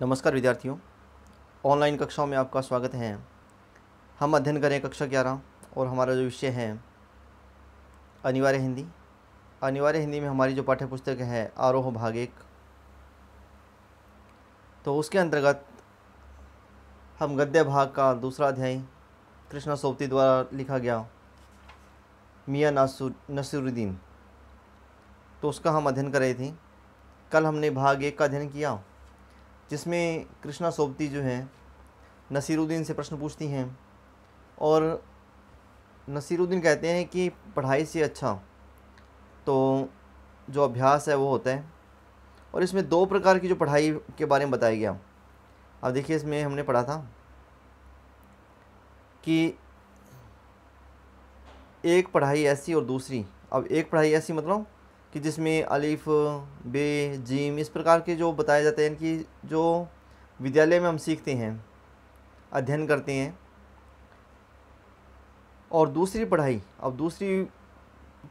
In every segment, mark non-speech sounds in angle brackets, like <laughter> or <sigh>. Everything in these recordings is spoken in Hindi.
नमस्कार विद्यार्थियों ऑनलाइन कक्षाओं में आपका स्वागत है हम अध्ययन करें कक्षा ग्यारह और हमारा जो विषय है अनिवार्य हिंदी अनिवार्य हिंदी में हमारी जो पाठ्यपुस्तक है आरोह भाग एक तो उसके अंतर्गत हम गद्य भाग का दूसरा अध्याय कृष्णा सोपती द्वारा लिखा गया मियाँ नासुर नसीरुद्दीन तो उसका हम अध्ययन कर रहे थे कल हमने भाग एक का अध्ययन किया जिसमें कृष्णा सोबती जो हैं नसीरुद्दीन से प्रश्न पूछती हैं और नसीरुद्दीन कहते हैं कि पढ़ाई से अच्छा तो जो अभ्यास है वो होता है और इसमें दो प्रकार की जो पढ़ाई के बारे में बताया गया अब देखिए इसमें हमने पढ़ा था कि एक पढ़ाई ऐसी और दूसरी अब एक पढ़ाई ऐसी मतलब कि जिसमें अलिफ बे जीम इस प्रकार के जो बताए जाते हैं कि जो विद्यालय में हम सीखते हैं अध्ययन करते हैं और दूसरी पढ़ाई अब दूसरी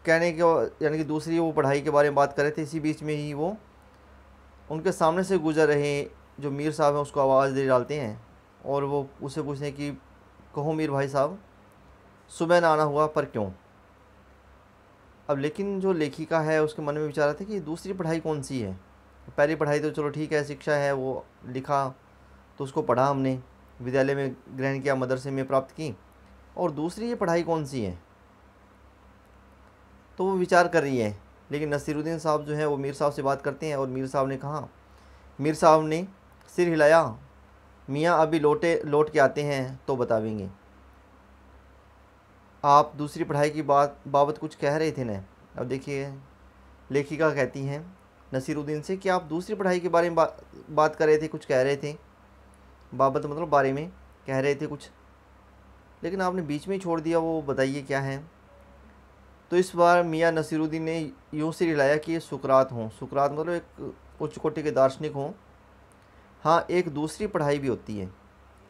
कहने के यानी कि दूसरी वो पढ़ाई के बारे में बात कर रहे थे इसी बीच में ही वो उनके सामने से गुजर रहे जो मीर साहब हैं उसको आवाज़ दे डालते हैं और वो उससे पूछते हैं कि कहो मीर भाई साहब सुबह ना आना हुआ पर क्यों अब लेकिन जो लेखिका है उसके मन में विचार आते कि दूसरी पढ़ाई कौन सी है पहली पढ़ाई तो चलो ठीक है शिक्षा है वो लिखा तो उसको पढ़ा हमने विद्यालय में ग्रहण किया मदरसे में प्राप्त की और दूसरी ये पढ़ाई कौन सी है तो वो विचार कर रही है लेकिन नसीरुद्दीन साहब जो है वो मीर साहब से बात करते हैं और मीर साहब ने कहा मीर साहब ने सिर हिलाया मियाँ अभी लौटे लौट के आते हैं तो बतावेंगे आप दूसरी पढ़ाई की बात बाबत कुछ कह रहे थे ना अब देखिए लेखिका कहती हैं नसीरुद्दीन से कि आप दूसरी पढ़ाई के बारे में बा, बात कर रहे थे कुछ कह रहे थे बाबत मतलब बारे में कह रहे थे कुछ लेकिन आपने बीच में छोड़ दिया वो बताइए क्या है तो इस बार मियाँ नसीरुद्दीन ने यूँ से रिलाया कि ये सुकरात हों सुकरात मतलब एक उच्च कोटि के दार्शनिक हों हाँ एक दूसरी पढ़ाई भी होती है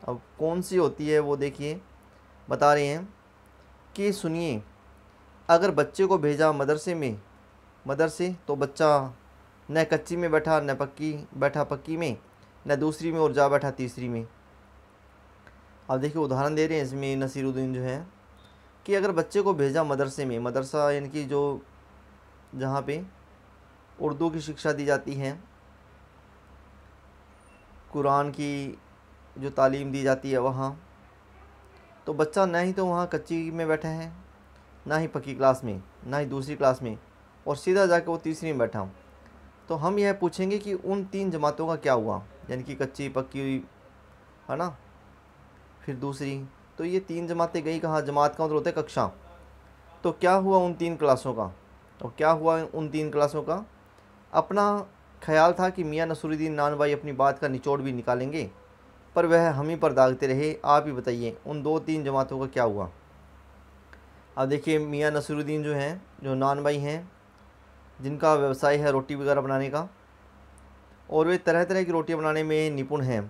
अब कौन सी होती है वो देखिए बता रहे हैं कि सुनिए अगर बच्चे को भेजा मदरसे में मदरसे तो बच्चा न कच्ची में बैठा न पक्की बैठा पक्की में न दूसरी में और जा बैठा तीसरी में अब देखिए उदाहरण दे रहे हैं इसमें नसीरुद्दीन जो है कि अगर बच्चे को भेजा मदरसे में मदरसा यानी कि जो जहाँ पे उर्दू की शिक्षा दी जाती है कुरान की जो तालीम दी जाती है वहाँ तो बच्चा ना ही तो वहाँ कच्ची में बैठे हैं ना ही पक्की क्लास में ना ही दूसरी क्लास में और सीधा जाकर वो तीसरी में बैठा तो हम यह पूछेंगे कि उन तीन जमातों का क्या हुआ यानी कि कच्ची पक्की है ना फिर दूसरी तो ये तीन जमातें गई कहाँ जमात का मतलब होता है कक्षा तो क्या हुआ उन तीन क्लासों का और क्या हुआ उन तीन क्लासों का अपना ख्याल था कि मियाँ नसरुद्दीन नान भाई अपनी बात का निचोड़ भी निकालेंगे पर वह हम ही पर दागते रहे आप ही बताइए उन दो तीन जमातों का क्या हुआ अब देखिए मियाँ नसरुद्दीन जो हैं जो नान भाई हैं जिनका व्यवसाय है रोटी वगैरह बनाने का और वे तरह तरह की रोटियाँ बनाने में निपुण हैं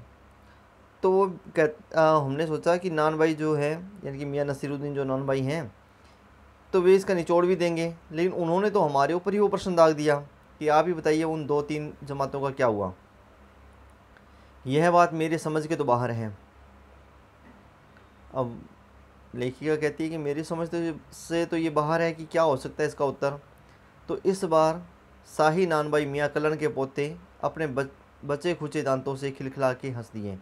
तो वो कह हमने सोचा कि नान भाई जो है यानी कि मियाँ नसीरुद्दीन जो नान भाई हैं तो वे इसका निचोड़ भी देंगे लेकिन उन्होंने तो हमारे ऊपर ही वो प्रश्न दाग दिया कि आप ही बताइए उन दो तीन जमातों का क्या हुआ यह बात मेरे समझ के तो बाहर है अब लेखिका कहती है कि मेरी समझ तो से तो ये बाहर है कि क्या हो सकता है इसका उत्तर तो इस बार शाही नानबाई मियाँ कलन के पोते अपने बच, बचे खुचे दांतों से खिलखिला के हंस दिए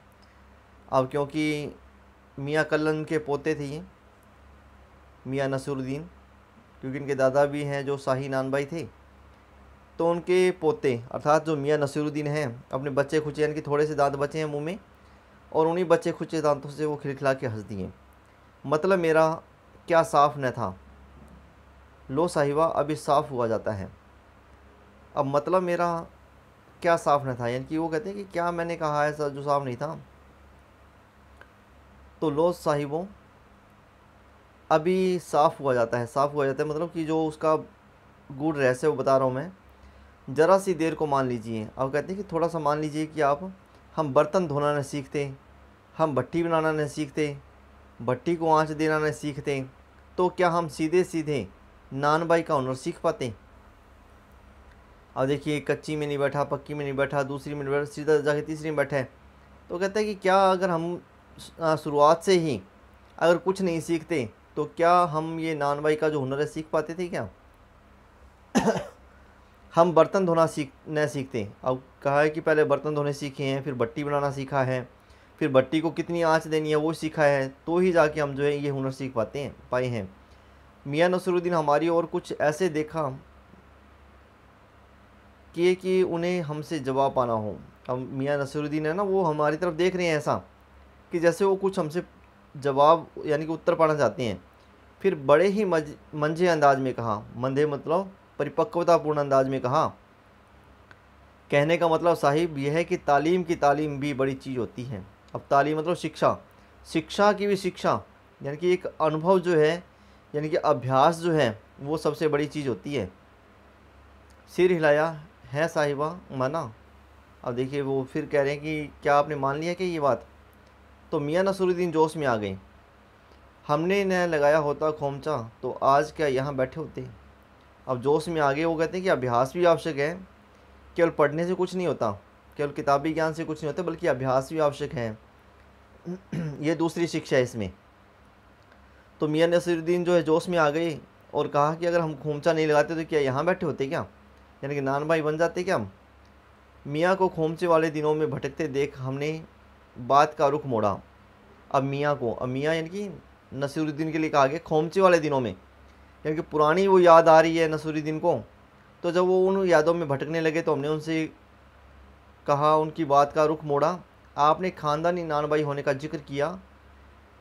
अब क्योंकि मियाँ कलन के पोते थे ये मियाँ नसरुद्दीन क्योंकि इनके दादा भी हैं जो शाही नानबाई थे तो उनके पोते अर्थात जो मियाँ नसीरुद्दीन हैं अपने बच्चे खुचे यानी कि थोड़े से दांत बचे हैं मुँह में और उन्हीं बच्चे खुचे दांतों से वो खिलखिला के हंस दिए मतलब मेरा क्या साफ़ न था लो साहिबा अभी साफ़ हुआ जाता है अब मतलब मेरा क्या साफ़ न था यानी कि वो कहते हैं कि क्या मैंने कहा है सर जो साफ़ नहीं था तो लो साहिबों अभी साफ़ हुआ जाता है साफ़ हुआ जाता है मतलब कि जो उसका गुड़ रहस्य वो बता रहा हूँ मैं ज़रा सी देर को मान लीजिए अब कहते हैं कि थोड़ा सा मान लीजिए कि आप हम बर्तन धोना नहीं सीखते हम भट्टी बनाना नहीं सीखते भट्टी को आँच देना नहीं सीखते तो क्या हम सीधे सीधे नान बाई का हुनर सीख पाते अब देखिए कच्ची में नहीं बैठा पक्की में नहीं बैठा दूसरी में नहीं बैठा सीधा जाके तीसरी में बैठे तो कहते हैं कि क्या अगर हम शुरुआत से ही अगर कुछ नहीं सीखते तो क्या हम ये नान बाई का जो हुनर है सीख पाते थे क्या हम बर्तन धोना सीखना सीखते हैं अब कहा है कि पहले बर्तन धोने सीखे हैं फिर बट्टी बनाना सीखा है फिर बट्टी को कितनी आँच देनी है वो सीखा है तो ही जाके हम जो है ये हुनर सीख पाते हैं पाए हैं मियाँ नसरुद्दीन हमारी और कुछ ऐसे देखा किए कि उन्हें हमसे जवाब पाना हो अब मियाँ नसरुद्दीन है ना वो हमारी तरफ देख रहे हैं ऐसा कि जैसे वो कुछ हमसे जवाब यानी कि उत्तर पाना चाहते हैं फिर बड़े ही मंझे अंदाज में कहा मंदे मतलब परिपक्वतापूर्ण अंदाज में कहा कहने का मतलब साहिब यह है कि तालीम की तालीम भी बड़ी चीज़ होती है अब तालीम मतलब शिक्षा शिक्षा की भी शिक्षा यानी कि एक अनुभव जो है यानी कि अभ्यास जो है वो सबसे बड़ी चीज़ होती है सिर हिलाया है साहिबा माना अब देखिए वो फिर कह रहे हैं कि क्या आपने मान लिया कि ये बात तो मियाँ नसरुद्दीन जोश में आ गई हमने न लगाया होता खोमचा तो आज क्या यहाँ बैठे होते हैं अब जोश में आगे वो कहते हैं कि अभ्यास भी आवश्यक है केवल पढ़ने से कुछ नहीं होता केवल किताबी ज्ञान से कुछ नहीं होता बल्कि अभ्यास भी आवश्यक है <clears throat> ये दूसरी शिक्षा है इसमें तो मियाँ नसरुद्दीन जो है जोश में आ गए और कहा कि अगर हम खोमचा नहीं लगाते तो क्या यहाँ बैठे होते क्या यानी कि नान भाई बन जाते क्या हम मियाँ को खोमचे वाले दिनों में भटकते देख हमने बात का रुख मोड़ा अब मियाँ को अब मियाँ यानी कि नसीरुद्दीन के लिए कहा गया खोमचे वाले दिनों में क्योंकि पुरानी वो याद आ रही है नसरुद्दीन को तो जब वो उन यादों में भटकने लगे तो हमने उनसे कहा उनकी बात का रुख मोड़ा आपने ख़ानदानी नानबाई होने का जिक्र किया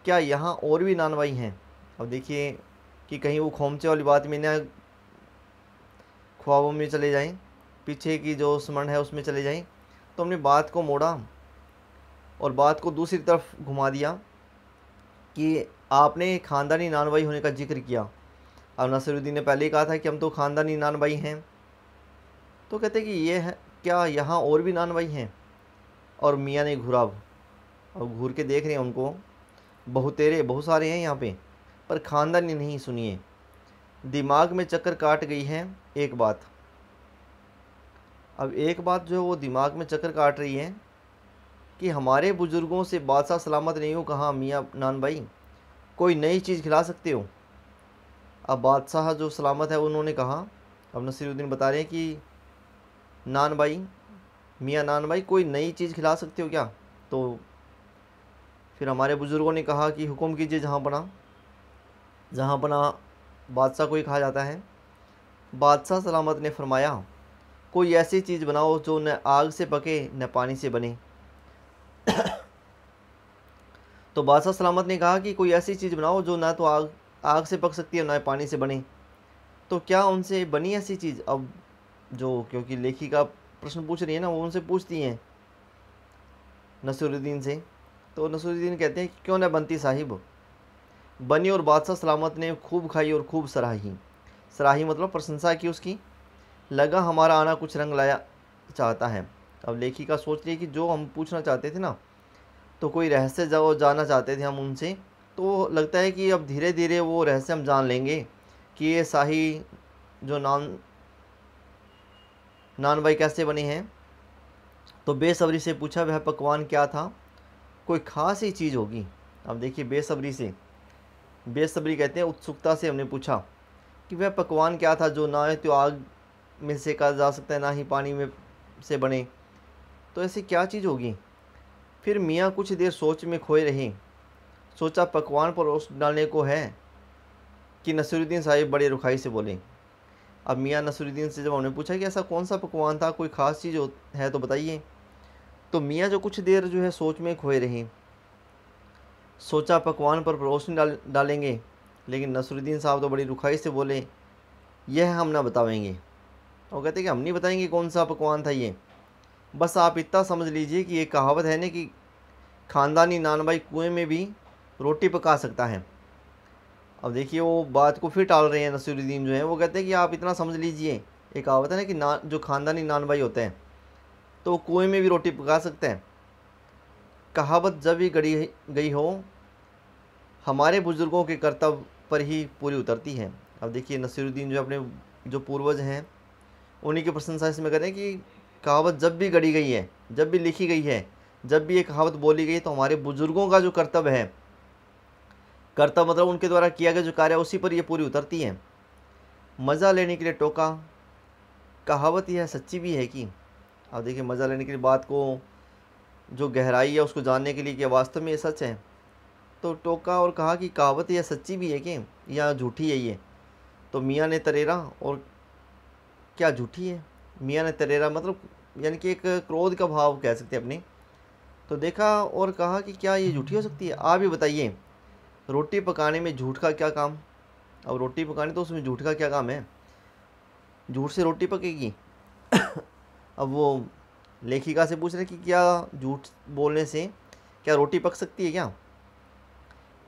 क्या यहाँ और भी नानबाई हैं अब देखिए कि कहीं वो खोमचे वाली बात में ना ख्वाबों में चले जाएं पीछे की जो स्मरण है उसमें चले जाएं तो हमने बात को मोड़ा और बात को दूसरी तरफ घुमा दिया कि आपने ख़ानदानी नानवाई होने का जिक्र किया अब नसरुद्दीन ने पहले ही कहा था कि हम तो ख़ानदानी नान भाई हैं तो कहते कि ये है क्या यहाँ और भी नान भाई हैं और मियाँ ने घुरा और घूर के देख रहे हैं उनको बहुतेरे बहुत सारे हैं यहाँ पे पर ख़ानदानी नहीं सुनिए दिमाग में चक्कर काट गई है एक बात अब एक बात जो है वो दिमाग में चक्कर काट रही है कि हमारे बुज़ुर्गों से बादशाह सलामत नहीं हो कहाँ मियाँ नान भाई कोई नई चीज़ खिला सकते हो अब बादशाह जो सलामत है उन्होंने कहा अब नसीरुद्दीन बता रहे हैं कि नान भाई मियाँ नान भाई कोई नई चीज़ खिला सकते हो क्या तो फिर हमारे बुज़ुर्गों ने कहा कि हुक्म कीजिए जहाँ बना जहाँ बना बादशाह को ही कहा जाता है बादशाह सलामत ने फरमाया कोई ऐसी चीज़ बनाओ जो न आग से पके न पानी से बने <coughs> तो बादशाह सलामत ने कहा कि कोई ऐसी चीज़ बनाओ जो ना तो आग आग से पक सकती है ना पानी से बनी तो क्या उनसे बनी ऐसी चीज़ अब जो क्योंकि लेखिका प्रश्न पूछ रही है ना वो उनसे पूछती हैं नसरुद्दीन से तो नसरुद्दीन कहते हैं क्यों ना बनती साहिब बनी और बादशाह सलामत ने खूब खाई और खूब सराही सराही मतलब प्रशंसा की उसकी लगा हमारा आना कुछ रंग लाया चाहता है अब लेखिका सोच रही है कि जो हम पूछना चाहते थे ना तो कोई रहस्य जाओ जाना चाहते थे हम उनसे तो लगता है कि अब धीरे धीरे वो रहस्य हम जान लेंगे कि ये शाही जो नान नान भाई कैसे बने हैं तो बेसब्री से पूछा वह पकवान क्या था कोई ख़ास ही चीज़ होगी अब देखिए बेसब्री से बेसब्री कहते हैं उत्सुकता से हमने पूछा कि वह पकवान क्या था जो ना तो आग में सेका जा सकता है ना ही पानी में से बने तो ऐसी क्या चीज़ होगी फिर मियाँ कुछ देर सोच में खोए रहे सोचा पकवान परोस डालने को है कि नसरुद्दीन साहिब बड़े रुखाई से बोले अब मियाँ नसरुद्दीन से जब हमने पूछा कि ऐसा कौन सा पकवान था कोई ख़ास चीज़ है तो बताइए तो मियाँ जो कुछ देर जो है सोच में खोए रहे सोचा पकवान पर रोशनी डाल डालेंगे लेकिन नसरुद्दीन साहब तो बड़ी रुखाई से बोले यह हम ना बतावेंगे वो कहते कि हम नहीं बताएंगे कौन सा पकवान था ये बस आप इतना समझ लीजिए कि ये कहावत है ना कि ख़ानदानी नानबाई कुएं में भी रोटी पका सकता है अब देखिए वो बात को फिर टाल रहे हैं नसीरुद्दीन जो है वो कहते हैं कि आप इतना समझ लीजिए एक कहावत है ना कि नान जो ख़ानदानी नान भाई होते हैं तो वो में भी रोटी पका सकते हैं कहावत जब भी गड़ी गई हो हमारे बुज़ुर्गों के कर्तव्य पर ही पूरी उतरती है अब देखिए नसीरुद्दीन जो अपने जो पूर्वज हैं उन्हीं की प्रशंसा इसमें करें कि कहावत जब भी गढ़ी गई है जब भी लिखी गई है जब भी ये कहावत बोली गई तो हमारे बुज़ुर्गों का जो कर्तव्य है कर्ता मतलब उनके द्वारा किया गया जो कार्य उसी पर ये पूरी उतरती है मज़ा लेने के लिए टोका कहावत यह सच्ची भी है कि अब देखिए मज़ा लेने के लिए बात को जो गहराई है उसको जानने के लिए कि वास्तव में ये सच है तो टोका और कहा कि कहावत यह सच्ची भी है कि या झूठी है ये तो मियाँ ने तरेरा और क्या झूठी है मियाँ ने तरेरा मतलब यानी कि एक क्रोध का भाव कह सकते हैं अपने तो देखा और कहा कि क्या ये झूठी हो सकती है आप ही बताइए रोटी पकाने में झूठ का क्या काम अब रोटी पकानी तो उसमें झूठ का क्या काम है झूठ से रोटी पकेगी अब वो लेखिका से पूछ रहे कि क्या झूठ बोलने से क्या रोटी पक सकती है क्या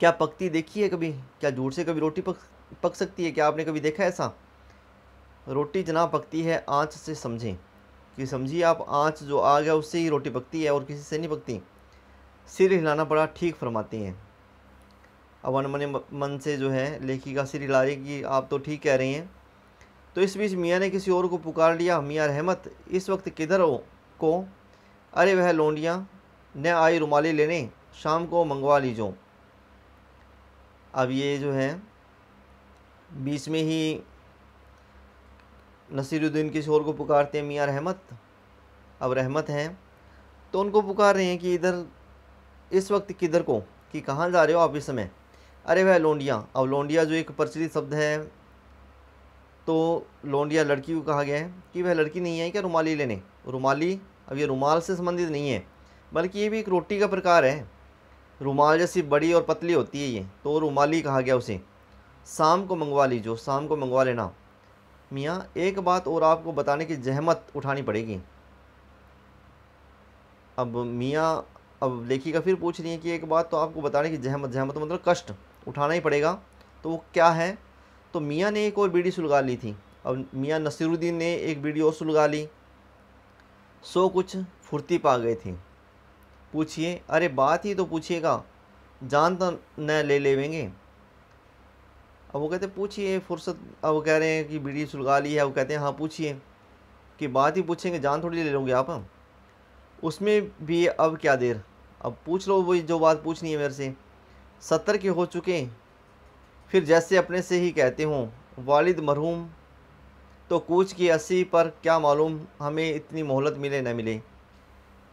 क्या पकती देखी है कभी क्या झूठ से कभी रोटी पक पक सकती है क्या आपने कभी देखा है ऐसा रोटी जना पकती है आँच से समझें कि समझिए आप आँच जो आ गया उससे ही रोटी पकती है और किसी से नहीं पकती सिर हिलाना बड़ा ठीक फरमाती हैं अवनमने मन से जो है लेखिका श्री लारी की आप तो ठीक कह रही हैं तो इस बीच मियाँ ने किसी और को पुकार लिया मियाँ रहमत इस वक्त किधर हो को अरे वह लोंडियाँ न आई रुमाली लेने शाम को मंगवा लीजो अब ये जो है बीच में ही नसीरुद्दीन और को पुकारते हैं मियाँ रहमत अब रहमत हैं तो उनको पुकार रहे हैं कि इधर इस वक्त किधर को कि कहाँ जा रहे हो आप इस समय अरे वह लोंडिया अब लोंडिया जो एक प्रचलित शब्द है तो लोंडिया लड़की को कहा गया है कि वह लड़की नहीं है क्या रुमाली लेने रुमाली अब ये रुमाल से संबंधित नहीं है बल्कि ये भी एक रोटी का प्रकार है रुमाल जैसी बड़ी और पतली होती है ये तो रुमाली कहा गया उसे शाम को मंगवा लीजो शाम को मंगवा लेना मियाँ एक बात और आपको बताने की जहमत उठानी पड़ेगी अब मियाँ अब लेखिका फिर पूछ रही है कि एक बात तो आपको बताने की जहमत जहमत मतलब कष्ट उठाना ही पड़ेगा तो वो क्या है तो मियाँ ने एक और बीड़ी सुलगा ली थी अब मियाँ नसीरुद्दीन ने एक बीड़ी और सुलगा ली सो कुछ फुर्ती पा गए थी पूछिए अरे बात ही तो पूछिएगा जान तो न ले लेवेंगे अब वो कहते पूछिए फुर्सत अब वो कह रहे हैं कि बीड़ी सुलगा ली है वो कहते हैं हाँ पूछिए कि बात ही पूछेंगे जान थोड़ी ले लोगे आप उसमें भी अब क्या देर अब पूछ लो वो जो बात पूछनी है मेरे से सत्तर के हो चुके फिर जैसे अपने से ही कहते हूँ वालिद मरहूम तो कूच की अस्सी पर क्या मालूम हमें इतनी मोहलत मिले ना मिले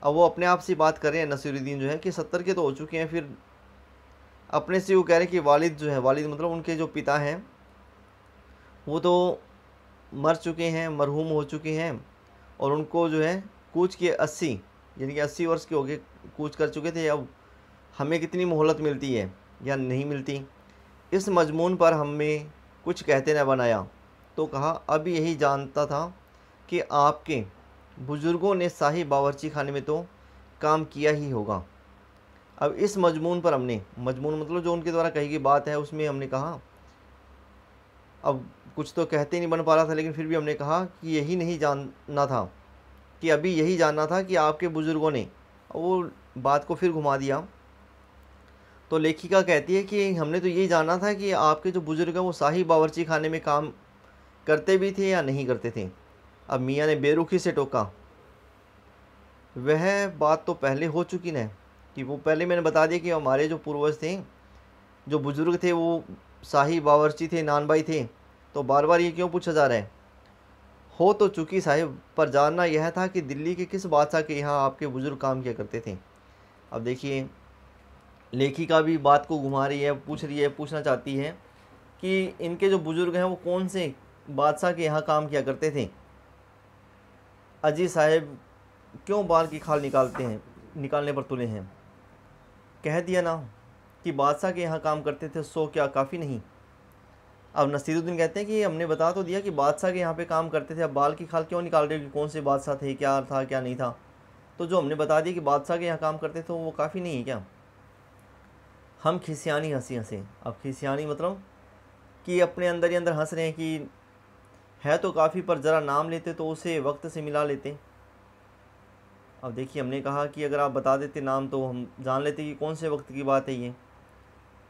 अब वो अपने आप से बात कर रहे हैं नसीरुद्दीन जो है कि सत्तर के तो हो चुके हैं फिर अपने से वो कह रहे हैं कि वालिद जो है वालिद मतलब उनके जो पिता हैं वो तो मर चुके हैं मरहूम हो चुके हैं और उनको जो है कूच के अस्सी यानी कि अस्सी वर्ष के हो गए कूच कर चुके थे अब हमें कितनी मोहलत मिलती है या नहीं मिलती इस मजमून पर हमें कुछ कहते न बनाया तो कहा अब यही जानता था कि आपके बुज़ुर्गों ने शाही बावरची खाने में तो काम किया ही होगा अब इस मजमून पर हमने मजमून मतलब जो उनके द्वारा कही गई बात है उसमें हमने कहा अब कुछ तो कहते नहीं बन पा रहा था लेकिन फिर भी हमने कहा कि यही नहीं जानना था कि अभी यही जानना था कि आपके बुज़ुर्गों ने वो बात को फिर घुमा दिया तो लेखिका कहती है कि हमने तो यही जाना था कि आपके जो बुज़ुर्ग हैं वो शाही बावरची खाने में काम करते भी थे या नहीं करते थे अब मियाँ ने बेरुखी से टोका वह बात तो पहले हो चुकी ना कि वो पहले मैंने बता दिया कि हमारे जो पूर्वज थे जो बुज़ुर्ग थे वो शाही बावरची थे नान भाई थे तो बार बार ये क्यों पूछा जा रहा है हो तो चुकी साहिब पर जानना यह था कि दिल्ली के किस बादशाह के यहाँ आपके बुज़ुर्ग काम किया करते थे अब देखिए लेखिका भी बात को घुमा रही है पूछ रही है पूछना चाहती है कि इनके जो बुज़ुर्ग हैं वो कौन से बादशाह के यहाँ काम किया करते थे अजी साहेब क्यों बाल की खाल निकालते हैं निकालने पर तुले हैं कह दिया ना कि बादशाह के यहाँ काम करते थे सो क्या काफ़ी नहीं अब नसीरुद्दीन कहते हैं कि हमने बता तो दिया कि बादशाह के यहाँ पे काम करते थे अब बाल की खाल क्यों निकाल रहे हो कि कौन से बादशाह थे क्या था क्या नहीं था तो जो हमने बता दिया कि बादशाह के यहाँ काम करते थे वो काफ़ी नहीं है क्या हम खिसियानी हंसी हंसे अब खिसियानी मतलब कि अपने अंदर ही अंदर हंस रहे हैं कि है तो काफ़ी पर ज़रा नाम लेते तो उसे वक्त से मिला लेते अब देखिए हमने कहा कि अगर आप बता देते नाम तो हम जान लेते कि कौन से वक्त की बात है ये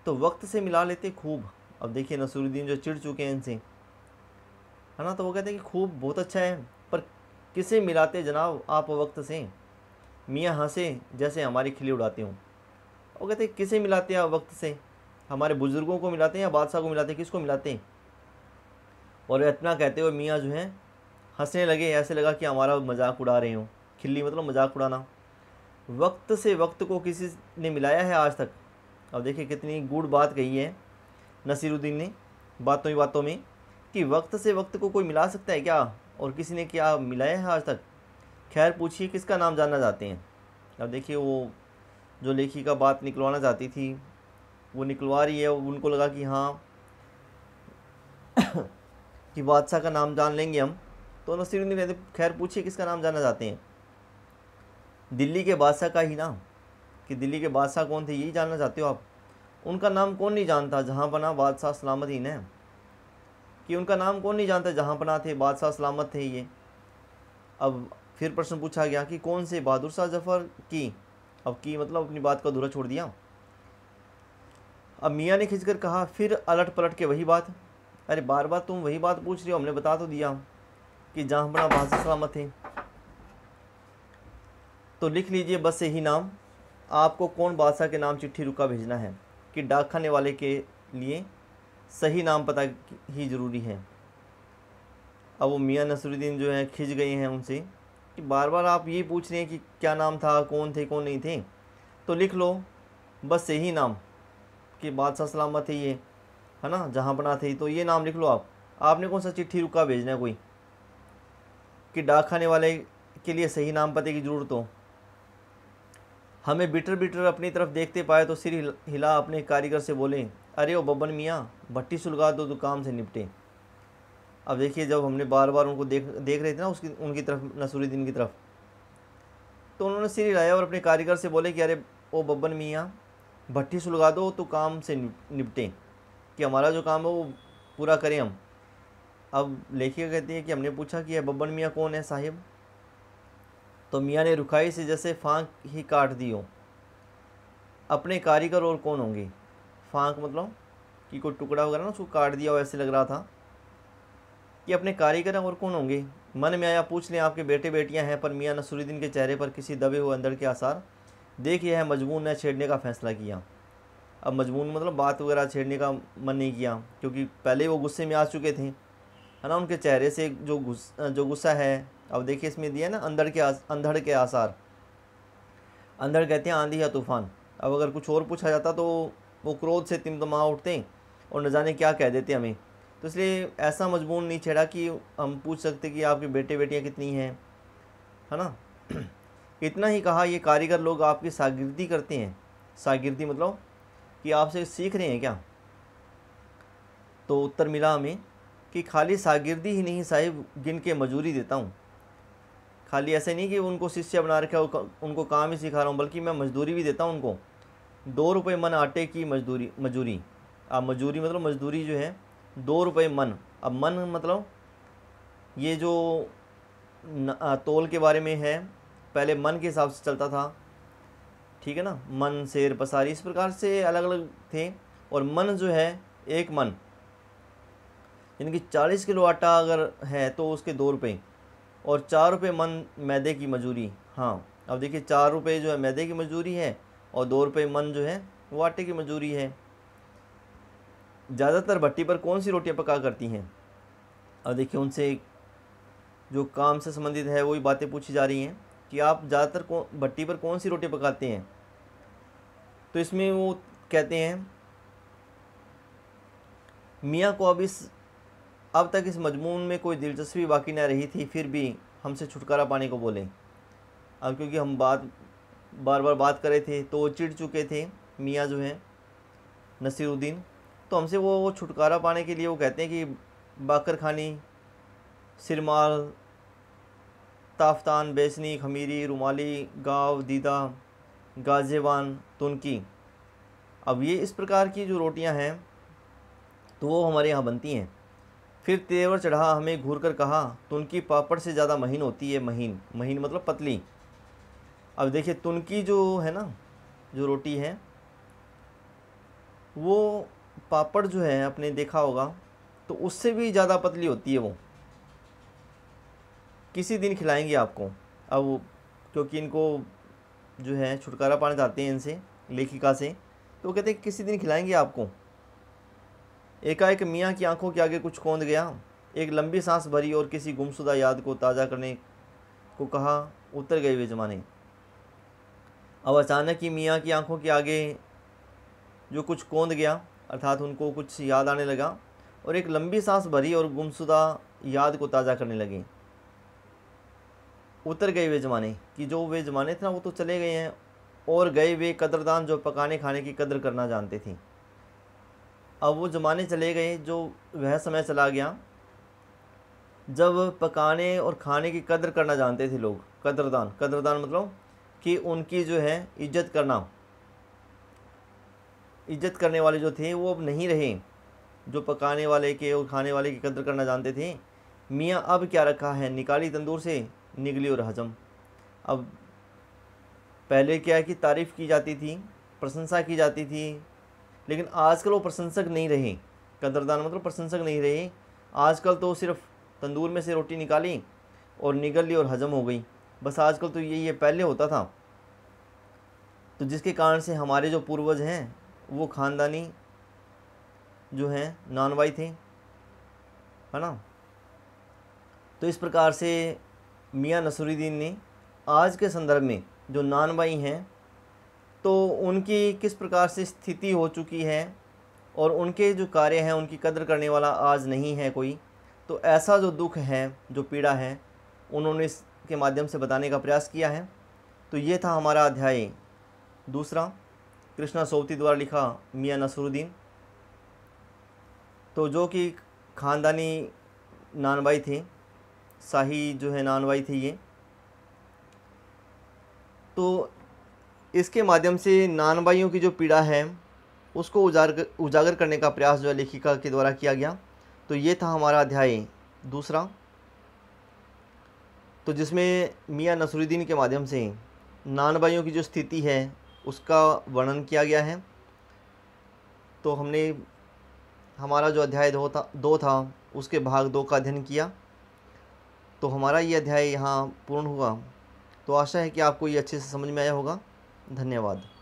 तो वक्त से मिला लेते खूब अब देखिए नसरुद्दीन जो चिढ़ चुके हैं इनसे है ना तो वो कहते हैं कि खूब बहुत अच्छा है पर किसे मिलाते जनाब आप वक्त से मियाँ हंसे जैसे हमारी खिली उड़ाते हों वो कहते हैं किसे मिलाते हैं वक्त से हमारे बुज़ुर्गों को मिलाते हैं या बादशाह को मिलाते हैं किसको मिलाते हैं और इतना कहते हुए मियाँ जो हैं हंसने लगे ऐसे लगा कि हमारा मजाक उड़ा रहे हो खिल्ली मतलब मजाक उड़ाना वक्त से वक्त को किसी ने मिलाया है आज तक अब देखिए कितनी गूढ़ बात कही है नसीरुद्दीन ने बातों ही बातों में कि वक्त से वक्त को कोई मिला सकता है क्या और किसी ने क्या मिलाया है आज तक खैर पूछिए किसका नाम जानना चाहते हैं अब देखिए वो जो लेखिका बात निकलवाना चाहती थी वो निकलवा रही है उनको लगा कि हाँ <coughs> कि बादशाह का नाम जान लेंगे हम तो नसीरुद्दीन कहते खैर पूछिए किसका नाम जाना चाहते हैं दिल्ली के बादशाह का ही नाम कि दिल्ली के बादशाह कौन थे यही जानना चाहते हो आप उनका नाम कौन नहीं जानता जहाँ पना बादशाह सलामत ही न कि उनका नाम कौन नहीं जानता जहाँ पना थे बादशाह सलामत थे ये अब फिर प्रश्न पूछा गया कि कौन से बहादुर शाह जफ़र की अब की मतलब अपनी बात को अधूरा छोड़ दिया अब मियाँ ने खींच कर कहा फिर अलट पलट के वही बात अरे बार बार तुम वही बात पूछ रही हो हमने बता तो दिया कि जहाँ बड़ा वहाँ से सलामत है तो लिख लीजिए बस यही नाम आपको कौन बादशाह के नाम चिट्ठी रुका भेजना है कि डाक खाने वाले के लिए सही नाम पता ही ज़रूरी है अब वो मियाँ नसरुद्दीन जो हैं खिंच गए हैं उनसे कि बार बार आप ये पूछ रहे हैं कि क्या नाम था कौन थे कौन नहीं थे तो लिख लो बस यही नाम कि बादशाह सलामत थे ये है ना जहाँ बना थे तो ये नाम लिख लो आप आपने कौन सा चिट्ठी रुका भेजना है कोई कि डाक खाने वाले के लिए सही नाम पते की ज़रूरत हो हमें बिटर बिटर अपनी तरफ देखते पाए तो सिर हिला अपने कारीगर से बोले अरे ओ बबन मियाँ भट्टी सुलगा दो तो काम से निपटे अब देखिए जब हमने बार बार उनको देख देख रहे थे ना उसकी उनकी तरफ नसरुद्दीन की तरफ तो उन्होंने सिर हिलाया और अपने कारीगर से बोले कि अरे ओ बब्बन मियाँ भट्टी सुलगा दो तो काम से निपटें कि हमारा जो काम है वो पूरा करें हम अब लेखिका कहती है कि हमने पूछा कि यह बब्बन मियाँ कौन है साहिब तो मियाँ ने रुखाई से जैसे फांक ही काट दी हो अपने कारीगर और कौन होंगे फांक मतलब कि कोई टुकड़ा वगैरह ना उसको काट दिया हो ऐसे लग रहा था कि अपने कारीगर और कौन होंगे मन में आया पूछ लें आपके बेटे बेटियां हैं पर मियाँ नसरुद्दीन के चेहरे पर किसी दबे हुए अंदर के आसार देख यह मजमून ने छेड़ने का फ़ैसला किया अब मजमून मतलब बात वगैरह छेड़ने का मन नहीं किया क्योंकि पहले वो गुस्से में आ चुके थे है ना उनके चेहरे से जो गुस जो गुस्सा है अब देखिए इसमें दिया ना अंदर के आस, अंधड़ के आसार अंधड़ कहते हैं आंधी या तूफ़ान अब अगर कुछ और पूछा जाता तो वो क्रोध से तिमतमा उठते और न जाने क्या कह देते हमें तो इसलिए ऐसा मजमून नहीं छेड़ा कि हम पूछ सकते कि आपके बेटे बेटियाँ कितनी हैं है ना <clears throat> इतना ही कहा ये कारीगर लोग आपकी सागिर्दी करते हैं सागिर्दी मतलब कि आपसे सीख रहे हैं क्या तो उत्तर मिला हमें कि खाली सागिर्दी ही नहीं साहिब गिन के मजूरी देता हूँ खाली ऐसे नहीं कि उनको शिष्य बना रखा उनको काम ही सिखा रहा हूँ बल्कि मैं मजदूरी भी देता हूँ उनको दो रुपये मन आटे की मजदूरी मजदूरी आप मजदूरी मतलब मजदूरी जो है दो रुपये मन अब मन मतलब ये जो तोल के बारे में है पहले मन के हिसाब से चलता था ठीक है ना मन शेर पसारी इस प्रकार से अलग अलग थे और मन जो है एक मन यानी कि चालीस किलो आटा अगर है तो उसके दो रुपये और चार रुपये मन मैदे की मजूरी हाँ अब देखिए चार रुपये जो है मैदे की मजदूरी है और दो रुपये मन जो है वो आटे की मजदूरी है ज़्यादातर भट्टी पर कौन सी रोटियाँ पका करती हैं अब देखिए उनसे जो काम से संबंधित है वही बातें पूछी जा रही हैं कि आप ज़्यादातर कौन भट्टी पर कौन सी रोटी पकाते हैं तो इसमें वो कहते हैं मियाँ को अब इस अब तक इस मजमून में कोई दिलचस्पी बाकी ना रही थी फिर भी हमसे छुटकारा पाने को बोले अब क्योंकि हम बात बार बार बात कर रहे थे तो वो चिढ़ चुके थे मियाँ जो हैं नसीरुद्दीन तो हमसे वो वो छुटकारा पाने के लिए वो कहते हैं कि बाकर खानी सिरमाल ताफ्तान बेसनी खमीरी रुमाली गाव दीदा गाजेवान तुनकी अब ये इस प्रकार की जो रोटियां हैं तो वो हमारे यहाँ बनती हैं फिर तेवर चढ़ा हमें घूर कर कहा तुनकी पापड़ से ज़्यादा महीन होती है महीन महीन मतलब पतली अब देखिए तुनकी जो है ना जो रोटी है वो पापड़ जो है आपने देखा होगा तो उससे भी ज़्यादा पतली होती है वो किसी दिन खिलाएंगे आपको अब क्योंकि इनको जो है छुटकारा पाना चाहते हैं इनसे लेखिका से तो कहते हैं किसी दिन खिलाएंगे आपको एकाएक मियाँ की आंखों के आगे कुछ कोंद गया एक लंबी सांस भरी और किसी गुमशुदा याद को ताज़ा करने को कहा उतर गए वे जमाने अब अचानक ही मियाँ की आंखों के आगे जो कुछ कोंद गया अर्थात उनको कुछ याद आने लगा और एक लंबी सांस भरी और गुमशुदा याद को ताज़ा करने लगी उतर गए वे ज़माने कि जो वे ज़माने थे ना वो तो चले गए हैं और गए वे कदरदान जो पकाने खाने की कदर करना जानते थे अब वो ज़माने चले गए जो वह समय चला गया जब पकाने और खाने की कदर करना जानते थे लोग कदरदान कदरदान मतलब कि उनकी जो है इज्जत करना इज्जत करने वाले जो थे वो अब नहीं रहे जो पकाने वाले के और खाने वाले की कदर करना जानते थे मियाँ अब क्या रखा है निकाली तंदूर से निगली और हजम अब पहले क्या है कि तारीफ़ की जाती थी प्रशंसा की जाती थी लेकिन आजकल वो प्रशंसक नहीं रहे कदरदान मतलब प्रशंसक नहीं रहे आजकल तो सिर्फ तंदूर में से रोटी निकाली और निगल ली और हजम हो गई बस आजकल तो यही है पहले होता था तो जिसके कारण से हमारे जो पूर्वज हैं वो ख़ानदानी जो हैं नानवाई थे है ना तो इस प्रकार से मियाँ नसरुद्दीन ने आज के संदर्भ में जो नानवाई हैं तो उनकी किस प्रकार से स्थिति हो चुकी है और उनके जो कार्य हैं उनकी कदर करने वाला आज नहीं है कोई तो ऐसा जो दुख है जो पीड़ा है उन्होंने इसके माध्यम से बताने का प्रयास किया है तो ये था हमारा अध्याय दूसरा कृष्णा सोवती द्वारा लिखा मियाँ नसरुद्दीन तो जो कि ख़ानदानी नानबाई थे शाही जो है नानबाई थे ये तो इसके माध्यम से नानबाइयों की जो पीड़ा है उसको उजागर उजागर करने का प्रयास जो है लेखिका के द्वारा किया गया तो ये था हमारा अध्याय दूसरा तो जिसमें मियाँ नसरुद्दीन के माध्यम से नानबाइयों की जो स्थिति है उसका वर्णन किया गया है तो हमने हमारा जो अध्याय दो था दो था उसके भाग दो का अध्ययन किया तो हमारा ये अध्याय यहाँ पूर्ण हुआ तो आशा है कि आपको ये अच्छे से समझ में आया होगा धन्यवाद